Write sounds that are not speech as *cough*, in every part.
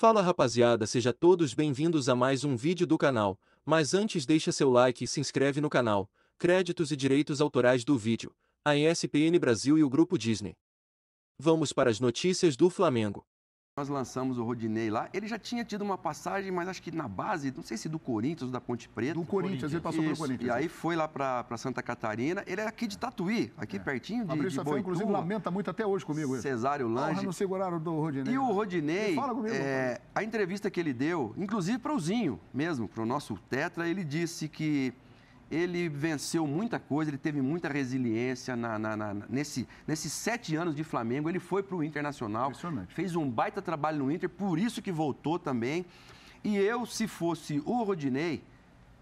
Fala rapaziada, seja todos bem-vindos a mais um vídeo do canal, mas antes deixa seu like e se inscreve no canal. Créditos e direitos autorais do vídeo, a ESPN Brasil e o Grupo Disney. Vamos para as notícias do Flamengo. Nós lançamos o Rodinei lá. Ele já tinha tido uma passagem, mas acho que na base, não sei se do Corinthians ou da Ponte Preta. Do Corinthians, ele passou pelo Corinthians. E aí né? foi lá para Santa Catarina. Ele é aqui de Tatuí, aqui é. pertinho de, Fabrício de inclusive, lamenta muito até hoje comigo. Cesário Lange. não seguraram do Rodinei. E o né? Rodinei, fala comigo, é, a entrevista que ele deu, inclusive para o Zinho mesmo, para o nosso Tetra, ele disse que ele venceu muita coisa, ele teve muita resiliência na, na, na nesse, nesses sete anos de Flamengo. Ele foi para o Internacional, fez um baita trabalho no Inter, por isso que voltou também. E eu, se fosse o Rodinei,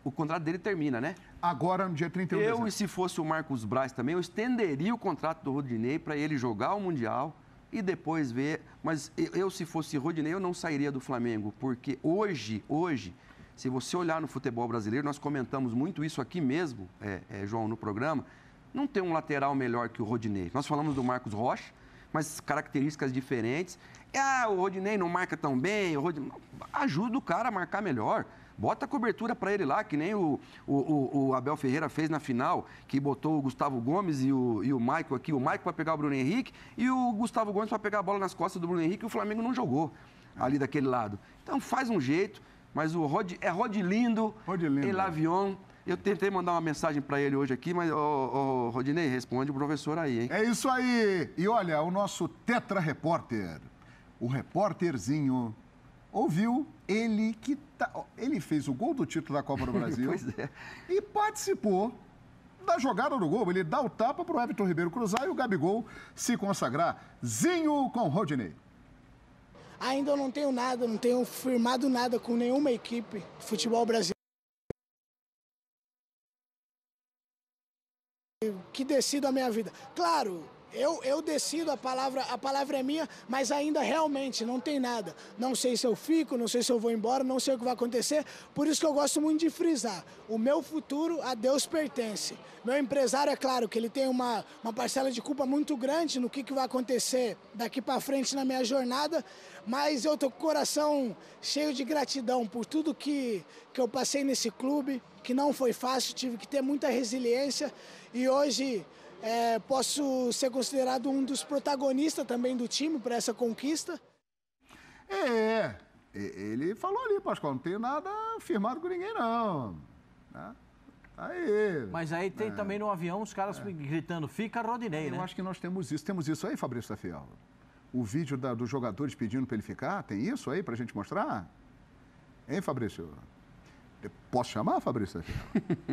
o contrato dele termina, né? Agora, no dia 31 de Eu, e se fosse o Marcos Braz também, eu estenderia o contrato do Rodinei para ele jogar o Mundial e depois ver. Mas eu, se fosse Rodinei, eu não sairia do Flamengo, porque hoje, hoje, se você olhar no futebol brasileiro, nós comentamos muito isso aqui mesmo, é, é, João, no programa, não tem um lateral melhor que o Rodinei. Nós falamos do Marcos Rocha, mas características diferentes. É, ah, o Rodinei não marca tão bem, o Rodinei... ajuda o cara a marcar melhor. Bota a cobertura para ele lá, que nem o, o, o, Abel Ferreira fez na final, que botou o Gustavo Gomes e o, e o Maico aqui, o Maico para pegar o Bruno Henrique e o Gustavo Gomes para pegar a bola nas costas do Bruno Henrique, e o Flamengo não jogou ali daquele lado. Então faz um jeito, mas o Rod, é Rodilindo, Rodilindo Elavion. É. Eu tentei mandar uma mensagem para ele hoje aqui, mas, ô, Rodinei, responde o professor aí, hein? É isso aí! E olha, o nosso Tetra Repórter, o repórterzinho, ouviu ele que tá, ele fez o gol do título da Copa do *laughs* Brasil é. e participou da jogada do gol. Ele dá o tapa para o Everton Ribeiro cruzar e o Gabigol se consagrar. Zinho com Rodinei. Ainda não tenho nada, não tenho firmado nada com nenhuma equipe de futebol brasileiro. Que decido a minha vida. Claro, eu, eu decido, a palavra, a palavra é minha, mas ainda realmente não tem nada. Não sei se eu fico, não sei se eu vou embora, não sei o que vai acontecer. Por isso que eu gosto muito de frisar. O meu futuro a Deus pertence. Meu empresário, é claro, que ele tem uma, uma parcela de culpa muito grande no que, que vai acontecer daqui para frente na minha jornada, mas eu tô com o coração cheio de gratidão por tudo que, que eu passei nesse clube, que não foi fácil, tive que ter muita resiliência e hoje é, posso ser considerado um dos protagonistas também do time para essa conquista? É, é. ele falou ali, Pascoal, não tem nada firmado com ninguém, não. Né? Tá aí, Mas aí tem é, também no avião os caras é. gritando, fica Rodinei, Eu né? Eu acho que nós temos isso. Temos isso aí, Fabrício da O vídeo da, dos jogadores pedindo para ele ficar, tem isso aí para a gente mostrar? Hein, Fabrício? Posso chamar, Fabrício?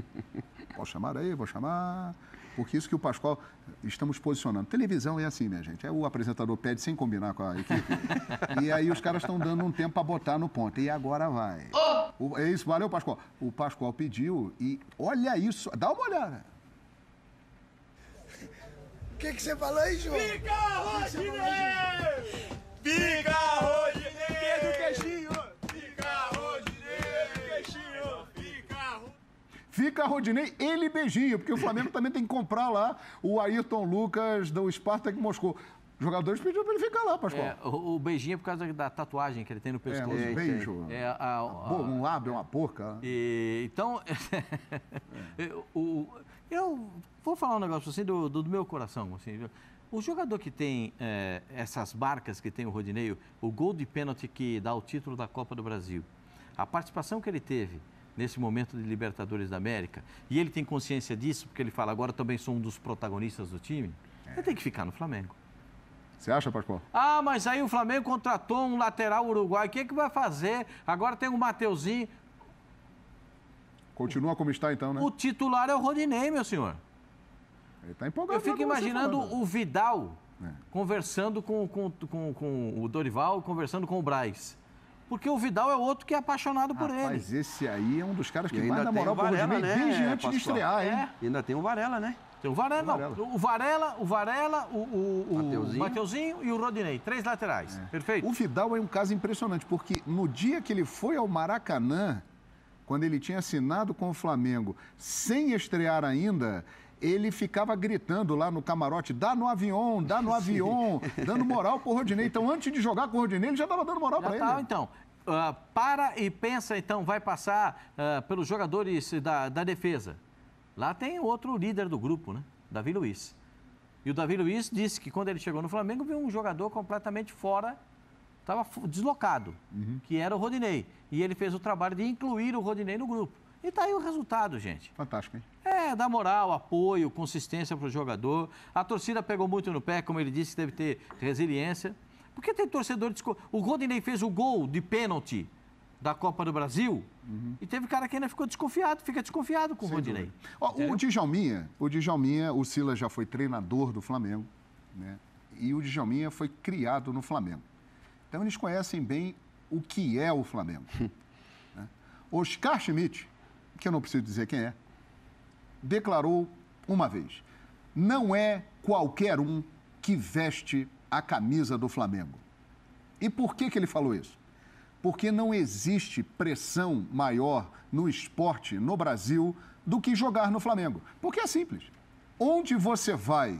*laughs* Posso chamar aí? Vou chamar. Porque isso que o Pascoal estamos posicionando. Televisão é assim, minha gente. É o apresentador pede sem combinar com a equipe. *laughs* e aí os caras estão dando um tempo para botar no ponto. E agora vai. Oh! O, é isso, valeu, Pascoal. O Pascoal pediu e olha isso. Dá uma olhada. O que, que você falou aí, João? Fica, Rodinei! Fica, Rodinei! Fica Rodinei, ele beijinho, porque o Flamengo também tem que comprar lá o Ayrton Lucas do Spartak Moscou. Os jogadores pediram para ele ficar lá, Pascoal. É, o, o, beijinho é por causa da tatuagem que ele tem no é, pescoço. É, um beijo. É, a, a, a, um lábio, uma porca E, então, *laughs* é. eu, o, eu vou falar um negócio assim do, do, do meu coração. Assim, o jogador que tem é, essas marcas que tem o Rodineio, o gol de pênalti que dá o título da Copa do Brasil, a participação que ele teve nesse momento de Libertadores da América. E ele tem consciência disso, porque ele fala, agora também sou um dos protagonistas do time. Ele é. tem que ficar no Flamengo. Você acha, Pascoal? Ah, mas aí o Flamengo contratou um lateral uruguai. O que, é que vai fazer? Agora tem o Mateuzinho. Continua como está, então, né? O titular é o Rodinei, meu senhor. Ele está empolgado. Eu fico imaginando né? o Vidal é. conversando com, com, com, com o Dorival, conversando com o Braz. Porque o Vidal é outro que é apaixonado Rapaz, por ele. Mas esse aí é um dos caras que vai namorar o Borges Meio né, desde antes de estrear, hein? É. ainda tem o Varela, né? Tem o Varela, o Varela, O Varela, o, o, o, Mateuzinho. o Mateuzinho e o Rodinei. Três laterais. É. Perfeito? O Vidal é um caso impressionante, porque no dia que ele foi ao Maracanã, quando ele tinha assinado com o Flamengo, sem estrear ainda, ele ficava gritando lá no camarote, dá no avião, dá no *laughs* avião, dando moral pro Rodinei. Então, antes de jogar com o Rodinei, ele já estava dando moral para tá, ele. então. Uh, para e pensa, então, vai passar uh, pelos jogadores da, da defesa. Lá tem outro líder do grupo, né? Davi Luiz. E o Davi Luiz disse que quando ele chegou no Flamengo, viu um jogador completamente fora, estava deslocado, uhum. que era o Rodinei. E ele fez o trabalho de incluir o Rodinei no grupo. E tá aí o resultado, gente. Fantástico, hein? É, dar moral, apoio, consistência para o jogador. A torcida pegou muito no pé, como ele disse, deve ter resiliência. Porque tem torcedor de... O Rodinei fez o gol de pênalti da Copa do Brasil uhum. e teve cara que ainda ficou desconfiado, fica desconfiado com Sem o Rodinei. Ó, o Djalminha, o Djalminha, o Sila já foi treinador do Flamengo, né? E o Djalminha foi criado no Flamengo. Então eles conhecem bem o que é o Flamengo. *laughs* né? Oscar Schmidt, que eu não preciso dizer quem é, declarou uma vez: não é qualquer um que veste a camisa do Flamengo. E por que, que ele falou isso? Porque não existe pressão maior no esporte no Brasil do que jogar no Flamengo. Porque é simples. Onde você vai,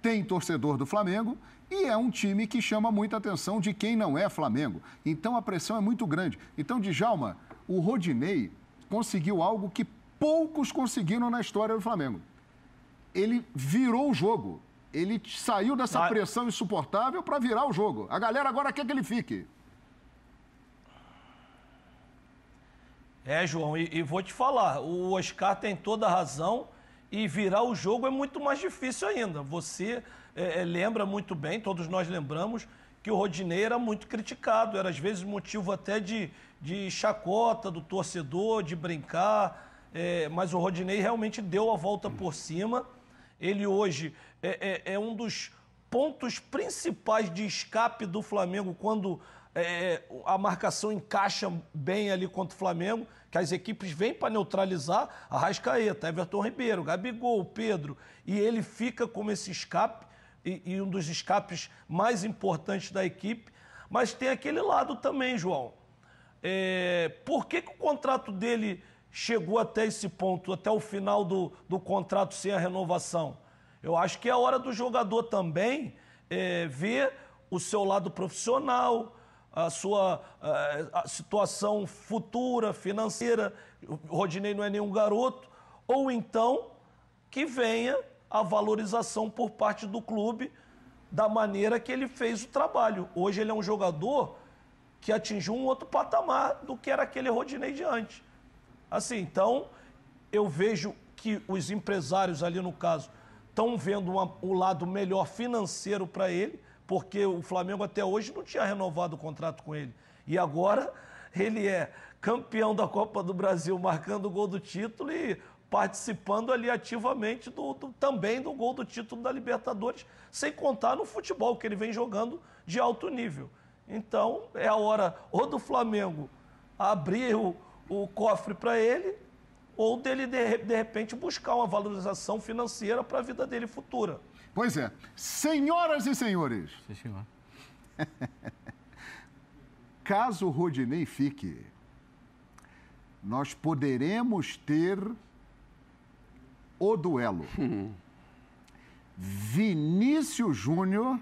tem torcedor do Flamengo e é um time que chama muita atenção de quem não é Flamengo. Então a pressão é muito grande. Então, Djalma, o Rodinei conseguiu algo que poucos conseguiram na história do Flamengo. Ele virou o jogo. Ele saiu dessa pressão insuportável para virar o jogo. A galera agora quer que ele fique. É, João, e, e, vou te falar, o Oscar tem toda a razão e virar o jogo é muito mais difícil ainda. Você é, é lembra muito bem, todos nós lembramos, que o Rodinei era muito criticado, era às vezes motivo até de, de chacota do torcedor, de brincar é, mas o Rodinei realmente deu a volta por cima. Ele hoje é, é, é um dos pontos principais de escape do Flamengo quando é, é, a marcação encaixa bem ali contra o Flamengo, que as equipes vêm para neutralizar a Rascaeta, Everton Ribeiro, Gabigol, Pedro, e ele fica como esse escape e, e um dos escapes mais importantes da equipe. Mas tem aquele lado também, João. É, por que, que, o contrato dele chegou até esse ponto, até o final do, do contrato sem a renovação. Eu acho que é hora do jogador também é, ver o seu lado profissional, a sua a, é, a situação futura, financeira. O Rodinei não é nenhum garoto. Ou então que venha a valorização por parte do clube da maneira que ele fez o trabalho. Hoje ele é um jogador que atingiu um outro patamar do que era aquele Rodinei de antes. Assim, então, eu vejo que os empresários ali, no caso, estão vendo uma, o lado melhor financeiro para ele, porque o Flamengo até hoje não tinha renovado o contrato com ele. E agora ele é campeão da Copa do Brasil, marcando o gol do título e participando ali ativamente do, do, também do gol do título da Libertadores, sem contar no futebol que ele vem jogando de alto nível. Então é a hora ou do Flamengo abrir o, o cofre para ele, ou dele, de, de repente, buscar uma valorização financeira para a vida dele futura. Pois é. Senhoras e senhores. Sim, senhor. *laughs* Caso Rodinei fique, nós poderemos ter o duelo. *laughs* Vinícius Júnior, uhum.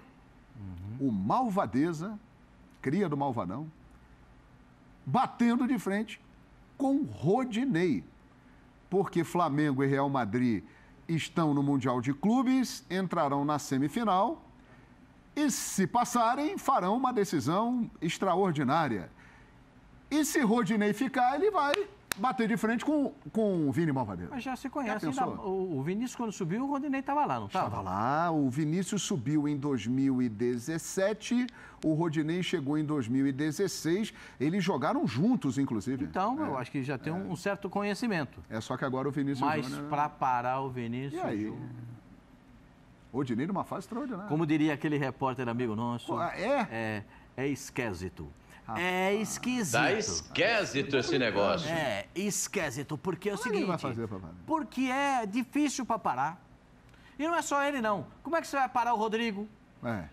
o Malvadeza, cria do Malvadão, batendo de frente com Rodinei, porque Flamengo e Real Madrid estão no Mundial de Clubes, entrarão na semifinal e, se passarem, farão uma decisão extraordinária. E se Rodinei ficar, ele vai bater de frente com, com o Vini Malvadeiro. Mas já se conhece. Já ainda, o Vinícius, quando subiu, o Rodinei estava lá, não estava? Estava lá. O Vinícius subiu em 2017, o Rodinei chegou em 2016. Eles jogaram juntos, inclusive. Então, é, eu acho que já tem é. um certo conhecimento. É só que agora o Vinícius... Mas Júnior... É- para parar o Vinícius... E aí? Rodinei numa fase extraordinária. Como diria aquele repórter amigo nosso... é? É, é esquésito. É esquisito. Tá esquisito esse negócio. É, esquisito, porque é o Como é seguinte... vai fazer pra parar? Porque é difícil pra parar. E não é só ele, não. Como é que você vai parar o Rodrigo? É.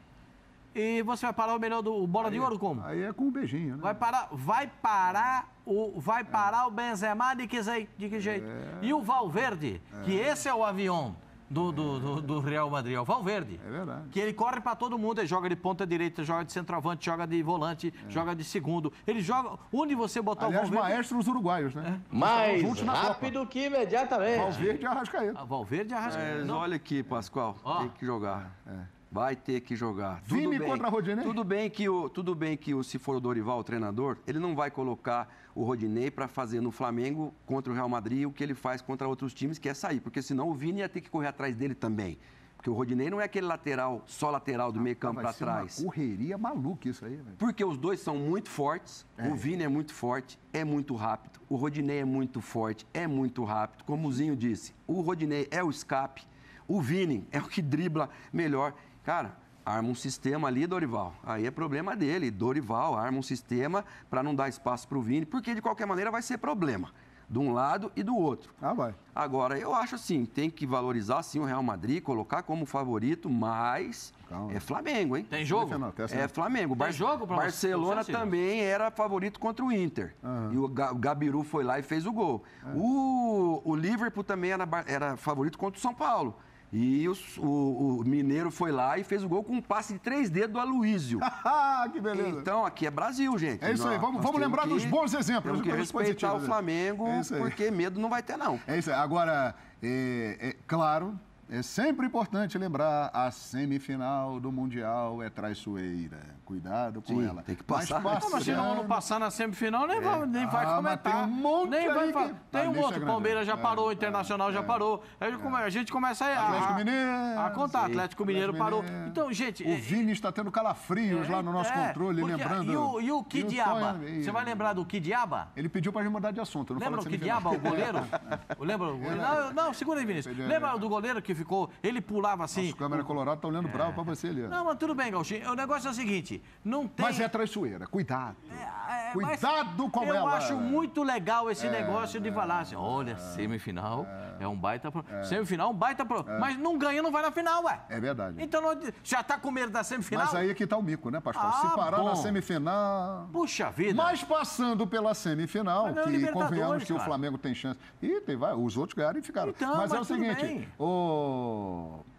E você vai parar o melhor do Bola aí, de é- Ouro como? Aí é com um beijinho, né? Vai parar, vai parar o vai é. parar é. o Benzema de que, de que jeito? É. E o Valverde, é. que esse é o avião do, do, do, do Real Madrid, é o Valverde. É verdade. Que ele corre para todo mundo, ele joga de ponta direita, joga de centroavante, joga de volante, é. joga de segundo. Ele joga onde você botar Aliás, o Valverde. maestros uruguaios, né? É. Mais rápido que imediatamente. Valverde e Arrascaeta. A ah, Valverde e Arrascaeta. É, olha aqui, Pascoal, tem que jogar. É vai ter que jogar. Tudo Vini bem, contra Rodinei? Tudo bem que o, tudo bem que o se for o Dorival, o treinador, ele não vai colocar o Rodinei para fazer no Flamengo contra o Real Madrid o que ele faz contra outros times, que é sair, porque senão o Vini ia ter que correr atrás dele também. Porque o Rodinei não é aquele lateral, só lateral do ah, meio campo para é trás. Uma correria maluca isso aí, velho. Porque os dois são muito fortes, é. o Vini é muito forte, é muito rápido, o Rodinei é muito forte, é muito rápido. Como o Zinho disse, o Rodinei é o escape, o Vini é o que dribla melhor Cara, arma um sistema ali, Dorival. Aí é problema dele. Dorival arma um sistema para não dar espaço para o Vini, porque de qualquer maneira vai ser problema. De um lado e do outro. Ah, vai. Agora, eu acho assim, tem que valorizar sim o Real Madrid, colocar como favorito, mas Calma. é Flamengo, hein? Tem jogo? É Flamengo. Bar tem jogo pra Barcelona também era favorito contra o Inter. Uhum. E o Gabiru foi lá e fez o gol. É. O, o Liverpool também era, era favorito contra o São Paulo. E o, o, Mineiro foi lá e fez o gol com um passe de três dedos do Aloísio. *laughs* Ah, que beleza. Então, aqui é Brasil, gente. É isso aí. Vamos, vamos lembrar que, dos bons exemplos. Temos que respeitar o né? Flamengo, é porque medo não vai ter, não. É isso aí. Agora, é, é claro é sempre importante lembrar, a semifinal do Mundial é traiçoeira. Cuidado com Sim, ela. Tem que passar. Mas, então, mas se não, não passar na semifinal, nem, é. vai, nem ah, vai comentar. Tem um monte nem vai, que... Tem um outro. É Palmeiras já é, parou, o é, Internacional já é. parou. É. a gente começa a... Atlético Mineiro. A contar, Sim. Atlético Mineiro parou. Então, gente... O Vini está tendo calafrios lá no nosso controle, porque, lembrando... E o, e o Kidiaba? Você vai lembrar do Kidiaba? Ele pediu para gente mudar de assunto. Lembra o Kidiaba, o goleiro? *laughs* Lembra o goleiro? Não, segura aí, Vinícius. Lembra do goleiro que ficou, ele pulava assim. As câmeras câmera colorada tá olhando é. bravo para você ali. Não, mas tudo bem, Gauchinho. O negócio é o seguinte, não tem... Mas é traiçoeira, cuidado. É, é, cuidado com eu ela. Eu acho muito legal esse é, negócio de é, falar assim, é. olha, semifinal é, um baita... Pro... Semifinal é um baita... Pro... Mas não ganha, não vai na final, ué. É verdade. Então não... já tá com medo da semifinal? Mas aí é que tá o mico, né, pastor? Ah, Se parar bom. na semifinal... Puxa vida. Mas passando pela semifinal, que convenhamos que o Flamengo tem chance... E tem, vai, os outros ganharam e ficaram. Então, mas, mas é o seguinte, o Ô,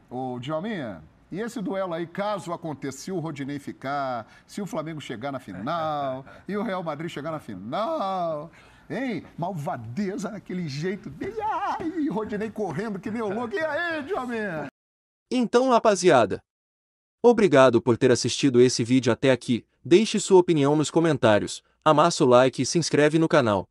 ô Djalminha, e esse duelo aí, caso aconteça, se o Rodinei ficar, se o Flamengo chegar na final, *laughs* e o Real Madrid chegar na final, hein? Malvadeza naquele jeito dele. Ai, Rodinei correndo que nem o louco. E aí, Djalminha? Então, rapaziada, obrigado por ter assistido esse vídeo até aqui. Deixe sua opinião nos comentários, amassa o like e se inscreve no canal.